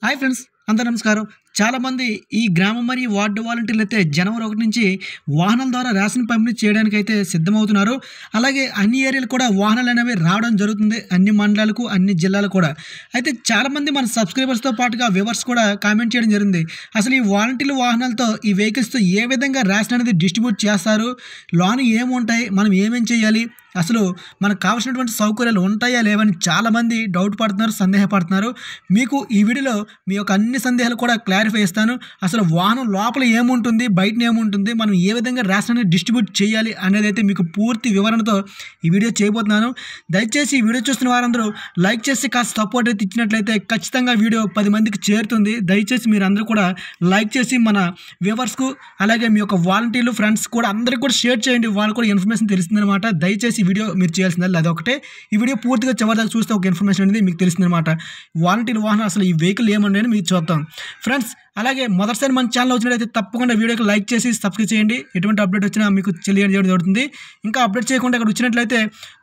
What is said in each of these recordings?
Hi friends, అంత నమస్కారం చాలామంది ఈ గ్రామం మరియు వార్డు వాలంటీర్లు అయితే జనవరి ఒకటి నుంచి వాహనాల ద్వారా రేషన్ పంపిణీ చేయడానికి అయితే సిద్ధమవుతున్నారు అలాగే అన్ని ఏరియాలు కూడా వాహనాలు అనేవి రావడం జరుగుతుంది అన్ని మండలాలకు అన్ని జిల్లాలు కూడా అయితే చాలామంది మన సబ్స్క్రైబర్స్తో పాటుగా వ్యూవర్స్ కూడా కామెంట్ చేయడం జరిగింది అసలు ఈ వాలంటీర్ల వాహనాలతో ఈ వెహికల్స్తో ఏ విధంగా రేషన్ అనేది డిస్ట్రిబ్యూట్ చేస్తారు లోన్ ఏముంటాయి మనం ఏమేం చేయాలి అసలు మనకు కావాల్సినటువంటి సౌకర్యాలు ఉంటాయా లేవని చాలామంది డౌట్ పడుతున్నారు సందేహపడుతున్నారు మీకు ఈ వీడియోలో మీ యొక్క అన్ని అన్ని సందేహాలు కూడా క్లారిఫై ఇస్తాను అసలు వాహనం లోపల ఏముంటుంది బయట ఏముంటుంది మనం ఏ విధంగా అనేది డిస్ట్రిబ్యూట్ చేయాలి అనేది అయితే మీకు పూర్తి వివరణతో ఈ వీడియో చేయబోతున్నాను దయచేసి ఈ వీడియో చూస్తున్న వారందరూ లైక్ చేసి కాస్త సపోర్ట్ అయితే ఇచ్చినట్లయితే ఖచ్చితంగా వీడియో పది మందికి చేరుతుంది దయచేసి మీరు అందరూ కూడా లైక్ చేసి మన వ్యూవర్స్కు అలాగే మీ యొక్క వాలంటీర్లు ఫ్రెండ్స్ కూడా అందరికీ కూడా షేర్ చేయండి వాళ్ళు కూడా ఇన్ఫర్మేషన్ తెలిసిందనమాట దయచేసి వీడియో మీరు చేయాల్సిందల్లా అదొకటే ఈ వీడియో పూర్తిగా చివరిదాకా చూస్తే ఒక ఇన్ఫర్మేషన్ అనేది మీకు తెలిసిందనమాట వాలంటీర్ వాహనం అసలు ఈ వెహికల్ ఏమన్నాయని మీకు అవుతాం ఫ్రెండ్స్ అలాగే మొదటిసారి మన ఛానల్ వచ్చినట్లయితే తప్పకుండా వీడియోకి లైక్ చేసి సబ్స్క్రైబ్ చేయండి ఎటువంటి అప్డేట్ వచ్చినా మీకు తెలియజేయడం జరుగుతుంది ఇంకా అప్డేట్ చేయకుండా ఇక్కడ వచ్చినట్లయితే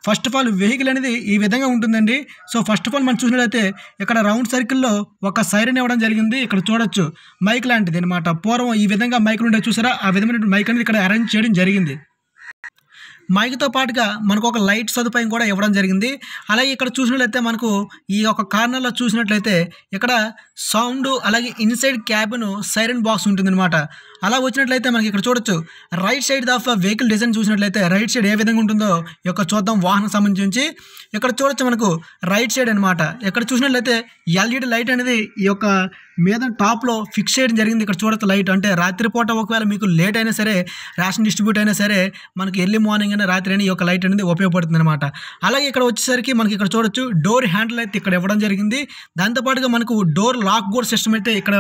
ఫస్ట్ ఆఫ్ ఆల్ వెహికల్ అనేది ఈ విధంగా ఉంటుందండి సో ఫస్ట్ ఆఫ్ ఆల్ మనం చూసినట్లయితే ఇక్కడ రౌండ్ సర్కిల్లో ఒక సైరన్ ఇవ్వడం జరిగింది ఇక్కడ చూడొచ్చు మైక్ లాంటిది అనమాట పూర్వం ఈ విధంగా మైక్లు ఉండే చూసారా ఆ విధమైన మైక్ అనేది ఇక్కడ అరేంజ్ చేయడం జరిగింది మైక్తో పాటుగా మనకు ఒక లైట్ సదుపాయం కూడా ఇవ్వడం జరిగింది అలాగే ఇక్కడ చూసినట్లయితే మనకు ఈ యొక్క కార్నర్లో చూసినట్లయితే ఇక్కడ సౌండ్ అలాగే ఇన్సైడ్ క్యాబిన్ సైరన్ బాక్స్ ఉంటుందన్నమాట అలా వచ్చినట్లయితే మనకి ఇక్కడ చూడొచ్చు right side of vehicle design చూసినట్లయితే రైట్ సైడ్ ఏ విధంగా ఉంటుందో యొక్క చూద్దాం వాహనం సంబంధించి ఇక్కడ చూడొచ్చు మనకు రైట్ సైడ్ అనమాట ఇక్కడ చూసినట్లయితే ఎల్ఈడి లైట్ అనేది ఈ యొక్క మీద టాప్లో ఫిక్స్ చేయడం జరిగింది ఇక్కడ చూడొచ్చు లైట్ అంటే రాత్రిపూట ఒకవేళ మీకు లేట్ అయినా సరే రేషన్ డిస్ట్రిబ్యూట్ అయినా సరే మనకి ఎర్లీ మార్నింగ్ అయినా రాత్రి అయినా ఈ యొక్క లైట్ అనేది ఉపయోగపడుతుంది అనమాట అలాగే ఇక్కడ వచ్చేసరికి మనకి ఇక్కడ చూడొచ్చు డోర్ హ్యాండిల్ అయితే ఇక్కడ ఇవ్వడం జరిగింది దాంతోపాటుగా మనకు డోర్ లాక్ కూడా సిస్టమ్ అయితే ఇక్కడ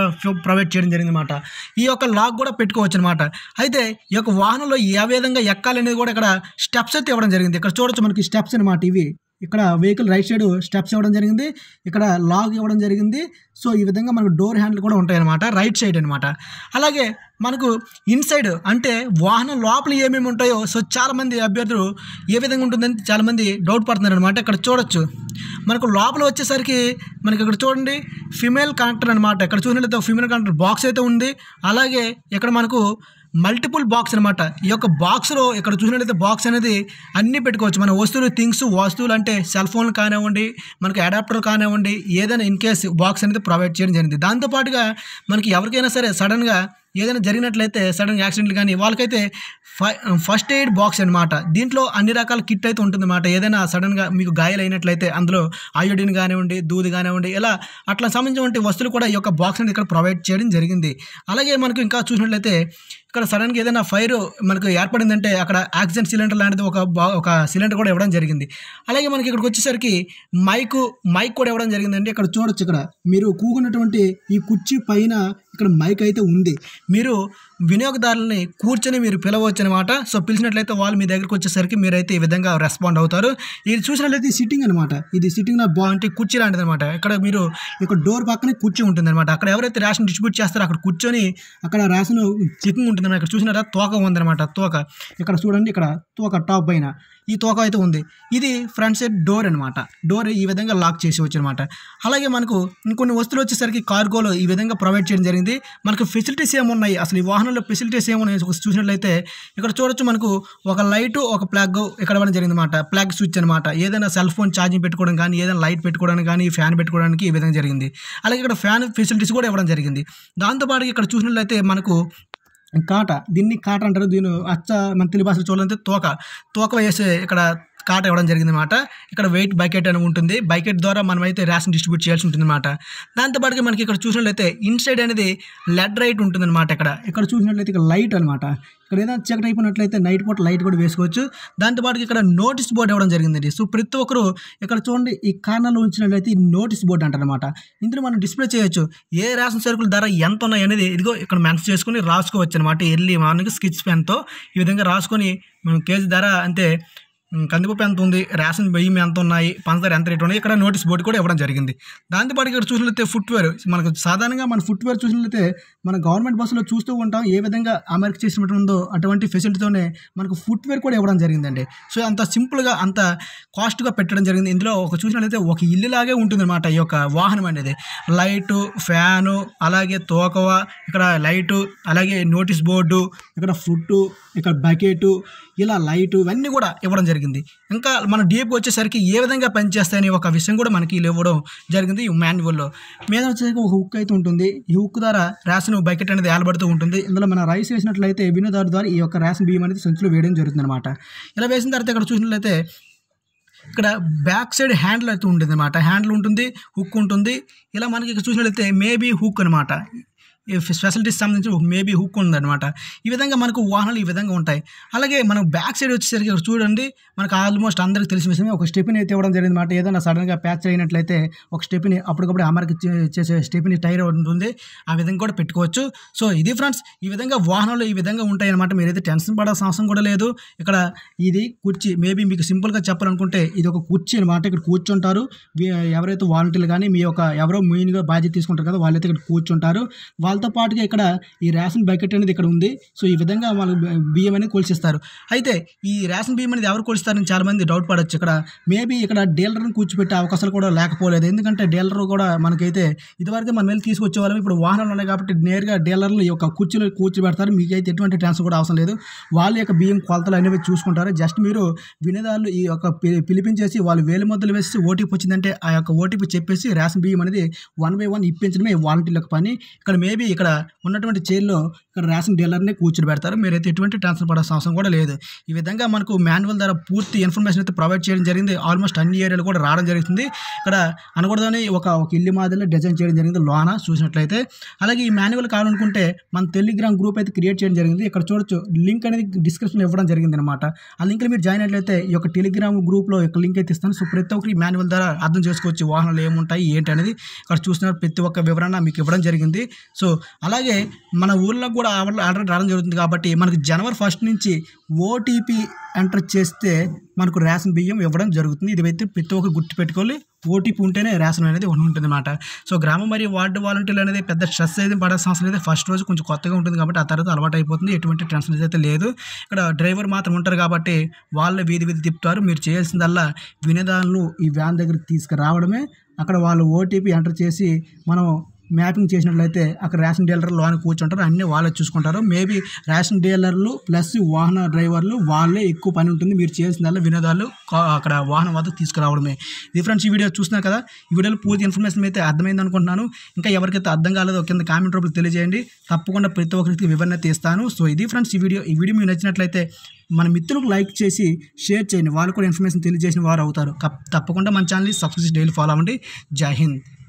ప్రొవైడ్ చేయడం జరిగింది అనమాట ఈ యొక్క లాక్ కూడా పెట్టుకోవచ్చు అనమాట అయితే ఈ యొక్క వాహనంలో ఏ విధంగా ఎక్కాలనేది కూడా ఇక్కడ స్టెప్స్ అయితే ఇవ్వడం జరిగింది ఇక్కడ చూడొచ్చు మనకి స్టెప్స్ అనమాట ఇవి ఇక్కడ వెహికల్ రైట్ సైడ్ స్టెప్స్ ఇవ్వడం జరిగింది ఇక్కడ లాగ్ ఇవ్వడం జరిగింది సో ఈ విధంగా మనకు డోర్ హ్యాండిల్ కూడా ఉంటాయన్నమాట రైట్ సైడ్ అనమాట అలాగే మనకు ఇన్సైడ్ అంటే వాహనం లోపల ఏమేమి ఉంటాయో సో చాలామంది అభ్యర్థులు ఏ విధంగా ఉంటుందని చాలామంది డౌట్ పడుతున్నారు అనమాట ఇక్కడ చూడొచ్చు మనకు లోపల వచ్చేసరికి మనకి ఇక్కడ చూడండి ఫిమేల్ కనెక్టర్ అనమాట ఇక్కడ చూసినట్లయితే ఫిమేల్ కనెక్టర్ బాక్స్ అయితే ఉంది అలాగే ఇక్కడ మనకు మల్టిపుల్ బాక్స్ అనమాట ఈ యొక్క బాక్స్లో ఇక్కడ చూసినట్లయితే బాక్స్ అనేది అన్నీ పెట్టుకోవచ్చు మన వస్తువులు థింగ్స్ వస్తువులు అంటే సెల్ ఫోన్లు కానివ్వండి మనకి అడాప్టర్ కానివ్వండి ఏదైనా ఇన్ కేస్ బాక్స్ అనేది ప్రొవైడ్ చేయడం జరిగింది దాంతోపాటుగా మనకి ఎవరికైనా సరే సడన్గా ఏదైనా జరిగినట్లయితే సడన్ యాక్సిడెంట్లు కానీ వాళ్ళకైతే ఫస్ట్ ఎయిడ్ బాక్స్ అనమాట దీంట్లో అన్ని రకాల కిట్ అయితే ఉంటుంది అన్నమాట ఏదైనా సడన్గా మీకు గాయాలైనట్లయితే అందులో అయోడిన్ కానివ్వండి దూది కానివ్వండి ఇలా అట్లా సంబంధించిన వస్తువులు కూడా ఈ యొక్క బాక్స్ అనేది ఇక్కడ ప్రొవైడ్ చేయడం జరిగింది అలాగే మనకు ఇంకా చూసినట్లయితే ఇక్కడ సడన్గా ఏదైనా ఫైర్ మనకు ఏర్పడిందంటే అక్కడ ఆక్సిజన్ సిలిండర్ లాంటిది ఒక ఒక సిలిండర్ కూడా ఇవ్వడం జరిగింది అలాగే మనకి ఇక్కడికి వచ్చేసరికి మైకు మైక్ కూడా ఇవ్వడం జరిగిందండి ఇక్కడ చూడొచ్చు ఇక్కడ మీరు కూకున్నటువంటి ఈ కుర్చీ పైన ఇక్కడ మైక్ అయితే ఉంది మీరు వినియోగదారులని కూర్చొని మీరు పిలవచ్చు అనమాట సో పిలిచినట్లయితే వాళ్ళు మీ దగ్గరకు వచ్చేసరికి మీరైతే ఈ విధంగా రెస్పాండ్ అవుతారు ఇది చూసినట్లయితే సిట్టింగ్ అనమాట ఇది సిట్టింగ్ నా బాగుంటే కుర్చీ లాంటిది అనమాట ఇక్కడ మీరు ఇక్కడ డోర్ పక్కనే కుర్చీ ఉంటుంది అనమాట అక్కడ ఎవరైతే రేషన్ డిస్ట్రిబ్యూట్ చేస్తారో అక్కడ కూర్చొని అక్కడ రేషన్ చెక్కింగ్ ఉంటుంది అక్కడ చూసినట్టు తోక ఉందనమాట తోక ఇక్కడ చూడండి ఇక్కడ తోక టాప్ పైన ఈ తోక అయితే ఉంది ఇది ఫ్రంట్ సైడ్ డోర్ అనమాట డోర్ ఈ విధంగా లాక్ చేసి అనమాట అలాగే మనకు ఇంకొన్ని వస్తువులు వచ్చేసరికి కార్గోలో ఈ విధంగా ప్రొవైడ్ చేయడం జరిగింది మనకు ఫెసిలిటీస్ ఏమున్నాయి అసలు ఈ వాహనంలో ఫెసిలిటీస్ ఏమున్నాయి చూసినట్లయితే ఇక్కడ చూడొచ్చు మనకు ఒక లైట్ ఒక ప్లాగ్ ఇక్కడ ఇవ్వడం జరిగింది అనమాట ప్లాగ్ స్విచ్ అనమాట ఏదైనా సెల్ ఫోన్ ఛార్జింగ్ పెట్టుకోవడం కానీ ఏదైనా లైట్ పెట్టుకోవడానికి కానీ ఫ్యాన్ పెట్టుకోవడానికి ఈ విధంగా జరిగింది అలాగే ఇక్కడ ఫ్యాన్ ఫెసిలిటీస్ కూడా ఇవ్వడం జరిగింది దాంతోపాటు ఇక్కడ చూసినట్లయితే మనకు కాట దీన్ని కాట అంటారు దీని అచ్చ మన తెలుగు భాషలో చూడాలంటే తోక తోక వేసే ఇక్కడ కార్ట్ ఇవ్వడం జరిగింది అనమాట ఇక్కడ వెయిట్ బకెట్ అని ఉంటుంది బకెట్ ద్వారా మనమైతే రేషన్ డిస్ట్రిబ్యూట్ చేయాల్సి ఉంటుంది అనమాట దాంతోపాటు మనకి ఇక్కడ చూసినట్లయితే ఇన్సైడ్ అనేది లెడ్ రైట్ ఉంటుంది అనమాట ఇక్కడ ఇక్కడ చూసినట్లయితే ఇక్కడ లైట్ అనమాట ఇక్కడ ఏదైనా చెక్ అయిపోయినట్లయితే నైట్ పూట లైట్ కూడా వేసుకోవచ్చు దాంతోపాటు ఇక్కడ నోటీస్ బోర్డు ఇవ్వడం జరిగిందండి సో ప్రతి ఒక్కరు ఇక్కడ చూడండి ఈ కార్నర్లో ఉంచినట్లయితే ఈ నోటీస్ బోర్డు అంటారనమాట ఇందులో మనం డిస్ప్లే చేయొచ్చు ఏ రేషన్ సరుకుల ధర ఎంత ఉన్నాయి అనేది ఇదిగో ఇక్కడ మెన్షన్ చేసుకుని రాసుకోవచ్చు అనమాట ఎర్లీ మార్నింగ్ స్కిచ్ పెన్తో ఈ విధంగా రాసుకొని మనం కేజీ ధర అంటే కందిపప్పు ఎంత ఉంది రేషన్ బియ్యం ఎంత ఉన్నాయి పంచదార ఎంత రేట్ ఉన్నాయి ఇక్కడ నోటీస్ బోర్డు కూడా ఇవ్వడం జరిగింది దాంతోపాటు ఇక్కడ చూసినట్లయితే ఫుట్వేర్ మనకు సాధారణంగా మన ఫుట్వేర్ చూసినట్లయితే మన గవర్నమెంట్ బస్సులో చూస్తూ ఉంటాం ఏ విధంగా అమెరికా చేసినట్టు ఉందో అటువంటి ఫెసిలిటీతోనే మనకు ఫుట్వేర్ కూడా ఇవ్వడం జరిగిందండి సో అంత సింపుల్గా అంత కాస్ట్గా పెట్టడం జరిగింది ఇందులో ఒక చూసినట్లయితే ఒక ఇల్లు లాగే ఉంటుందన్నమాట ఈ యొక్క వాహనం అనేది లైటు ఫ్యాను అలాగే తోకవ ఇక్కడ లైటు అలాగే నోటీస్ బోర్డు ఇక్కడ ఫుట్టు ఇక్కడ బకెట్ ఇలా లైటు ఇవన్నీ కూడా ఇవ్వడం జరిగింది జరిగింది ఇంకా మన డీప్ వచ్చేసరికి ఏ విధంగా పనిచేస్తాయని ఒక విషయం కూడా మనకి ఇవ్వడం జరిగింది ఈ మాన్యువల్లో మీద వచ్చేసరికి ఒక హుక్ అయితే ఉంటుంది ఈ హుక్ ద్వారా రేషన్ బకెట్ అనేది ఏలబడుతూ ఉంటుంది ఇందులో మనం రైస్ వేసినట్లయితే వినోదారు ద్వారా ఈ యొక్క రేషన్ బియ్యం అనేది సంచులు వేయడం జరుగుతుంది అనమాట ఇలా వేసిన తర్వాత ఇక్కడ చూసినట్లయితే ఇక్కడ బ్యాక్ సైడ్ హ్యాండిల్ అయితే ఉంటుంది అనమాట హ్యాండిల్ ఉంటుంది హుక్ ఉంటుంది ఇలా మనకి ఇక్కడ చూసినట్లయితే మేబీ హుక్ అనమాట ఫెసిలిటీస్ సంబంధించి మేబీ హుక్ ఉందన్నమాట ఈ విధంగా మనకు వాహనాలు ఈ విధంగా ఉంటాయి అలాగే మనం బ్యాక్ సైడ్ వచ్చేసరికి చూడండి మనకు ఆల్మోస్ట్ అందరికీ తెలిసిన విషయమే ఒక స్టెపిన్ అయితే ఇవ్వడం జరిగింది మాట ఏదైనా సడన్గా ప్యాచ్ అయినట్లయితే ఒక స్టెపిని అప్పటికప్పుడు అమరికి చేసే స్టెపిని టైర్ ఉంటుంది ఆ విధంగా కూడా పెట్టుకోవచ్చు సో ఇది ఫ్రెండ్స్ ఈ విధంగా వాహనాలు ఈ విధంగా ఉంటాయి అనమాట మీరైతే టెన్షన్ పడాల్సిన అవసరం కూడా లేదు ఇక్కడ ఇది కుర్చీ మేబీ మీకు సింపుల్గా చెప్పాలనుకుంటే ఇది ఒక కుర్చీ అనమాట ఇక్కడ కూర్చుంటారు ఎవరైతే వాలంటీర్లు కానీ మీ యొక్క ఎవరో మెయిన్గా బాధ్యత తీసుకుంటారు కదా వాళ్ళైతే ఇక్కడ కూర్చుంటారు వాళ్ళ వాళ్ళతో పాటుగా ఇక్కడ ఈ రేషన్ బకెట్ అనేది ఇక్కడ ఉంది సో ఈ విధంగా వాళ్ళు బియ్యం అనేది కొలిసిస్తారు అయితే ఈ రేషన్ బియ్యం అనేది ఎవరు చాలా చాలామంది డౌట్ పడవచ్చు ఇక్కడ మేబీ ఇక్కడ డీలర్ని కూర్చోపెట్టే అవకాశాలు కూడా లేకపోలేదు ఎందుకంటే డీలర్ కూడా మనకైతే ఇదివరకు మనం వెళ్ళి తీసుకొచ్చే వాళ్ళం ఇప్పుడు వాహనాలు ఉన్నాయి కాబట్టి నేరుగా డీలర్లు ఈ యొక్క కుర్చీలో కూర్చోబెడతారు మీకైతే ఎటువంటి ట్రాన్స్ కూడా అవసరం లేదు వాళ్ళ యొక్క బియ్యం కొలతలు అనేవి చూసుకుంటారు జస్ట్ మీరు వినేదారులు ఈ యొక్క పిలిపించేసి వాళ్ళు వేలు మొదలు వేసి ఓటీపీ వచ్చిందంటే ఆ యొక్క ఓటీపీ చెప్పేసి రేషన్ బియ్యం అనేది వన్ బై వన్ ఇప్పించడమే వాలంటీర్ల పని ఇక్కడ మేబీ ఇక్కడ ఉన్నటువంటి చైర్లో ఇక్కడ రాసిన డీలర్ని కూర్చుని పెడతారు మీరైతే ఎటువంటి ట్రాన్స్ఫర్ పడాల్సిన అవసరం కూడా లేదు ఈ విధంగా మనకు మాన్యువల్ ద్వారా పూర్తి ఇన్ఫర్మేషన్ అయితే ప్రొవైడ్ చేయడం జరిగింది ఆల్మోస్ట్ అన్ని ఏరియాలు కూడా రావడం జరుగుతుంది ఇక్కడ అనకూడదని ఒక ఒక ఇల్లు మాదిరిలో డిజైన్ చేయడం జరిగింది లోన చూసినట్లయితే అలాగే ఈ మాన్యువల్ కావాలనుకుంటే మన టెలిగ్రామ్ గ్రూప్ అయితే క్రియేట్ చేయడం జరిగింది ఇక్కడ చూడొచ్చు లింక్ అనేది డిస్క్రిప్షన్ ఇవ్వడం జరిగింది అనమాట ఆ లింక్లో మీరు జాయిన్ అయినట్లయితే ఈ యొక్క టెలిగ్రామ్ గ్రూప్లో యొక్క లింక్ అయితే ఇస్తాను సో ప్రతి ఒక్కరి మాన్యువల్ ద్వారా అర్థం చేసుకోవచ్చు వాహనాలు ఏముంటాయి ఏంటి అనేది ఇక్కడ చూసిన ప్రతి ఒక్క వివరణ మీకు ఇవ్వడం జరిగింది సో అలాగే మన ఊళ్ళో కూడా కూడా ఆల్రెడీ రావడం జరుగుతుంది కాబట్టి మనకు జనవరి ఫస్ట్ నుంచి ఓటీపీ ఎంటర్ చేస్తే మనకు రేషన్ బియ్యం ఇవ్వడం జరుగుతుంది ఇది అయితే ప్రతి ఒక్క గుర్తు పెట్టుకోవాలి ఓటీపీ ఉంటేనే రేషన్ అనేది ఉంటుంది అనమాట సో గ్రామం మరియు వార్డు వాలంటీర్లు అనేది పెద్ద స్ట్రెస్ అయితే పడాల్సిన అవసరం అయితే ఫస్ట్ రోజు కొంచెం కొత్తగా ఉంటుంది కాబట్టి ఆ తర్వాత అలవాటు అయిపోతుంది ఎటువంటి టెన్షన్ అయితే లేదు ఇక్కడ డ్రైవర్ మాత్రం ఉంటారు కాబట్టి వాళ్ళ వీధి వీధి తిప్పుతారు మీరు చేయాల్సిందల్లా వినియోగదారులను ఈ వ్యాన్ దగ్గరికి తీసుకురావడమే అక్కడ వాళ్ళు ఓటీపీ ఎంటర్ చేసి మనం మ్యాపింగ్ చేసినట్లయితే అక్కడ రేషన్ డీలర్లు లోన కూర్చుంటారు అన్నీ వాళ్ళే చూసుకుంటారు మేబీ రేషన్ డీలర్లు ప్లస్ వాహన డ్రైవర్లు వాళ్ళే ఎక్కువ పని ఉంటుంది మీరు చేయాల్సిందల్లా వినోదాలు అక్కడ వాహనం వద్ద తీసుకురావడమే ఇది ఫ్రెండ్స్ ఈ వీడియో చూసినా కదా ఈ వీడియోలో పూర్తి ఇన్ఫర్మేషన్ అయితే అర్థమైంది అనుకుంటున్నాను ఇంకా ఎవరికైతే అర్థం కాలేదో కింద కామెంట్ రూపంలో తెలియజేయండి తప్పకుండా ప్రతి ఒక్కరికి వివరణ తీస్తాను సో ఇది ఫ్రెండ్స్ ఈ వీడియో ఈ వీడియో మీకు నచ్చినట్లయితే మన మిత్రులకు లైక్ చేసి షేర్ చేయండి వాళ్ళు కూడా ఇన్ఫర్మేషన్ తెలియజేసిన వారు అవుతారు తప్పకుండా మన ఛానల్ని సబ్స్క్రైబ్ డైలీ ఫాలో అవ్వండి జై హింద్